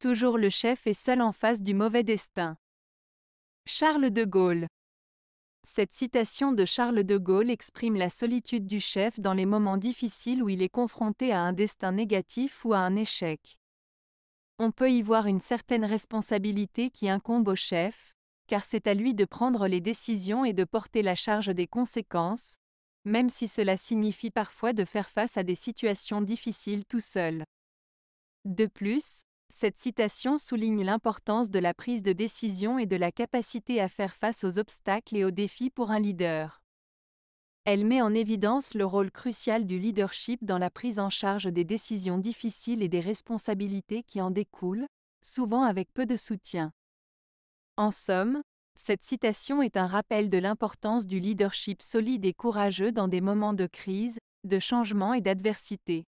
Toujours le chef est seul en face du mauvais destin. Charles de Gaulle. Cette citation de Charles de Gaulle exprime la solitude du chef dans les moments difficiles où il est confronté à un destin négatif ou à un échec. On peut y voir une certaine responsabilité qui incombe au chef, car c'est à lui de prendre les décisions et de porter la charge des conséquences, même si cela signifie parfois de faire face à des situations difficiles tout seul. De plus, cette citation souligne l'importance de la prise de décision et de la capacité à faire face aux obstacles et aux défis pour un leader. Elle met en évidence le rôle crucial du leadership dans la prise en charge des décisions difficiles et des responsabilités qui en découlent, souvent avec peu de soutien. En somme, cette citation est un rappel de l'importance du leadership solide et courageux dans des moments de crise, de changement et d'adversité.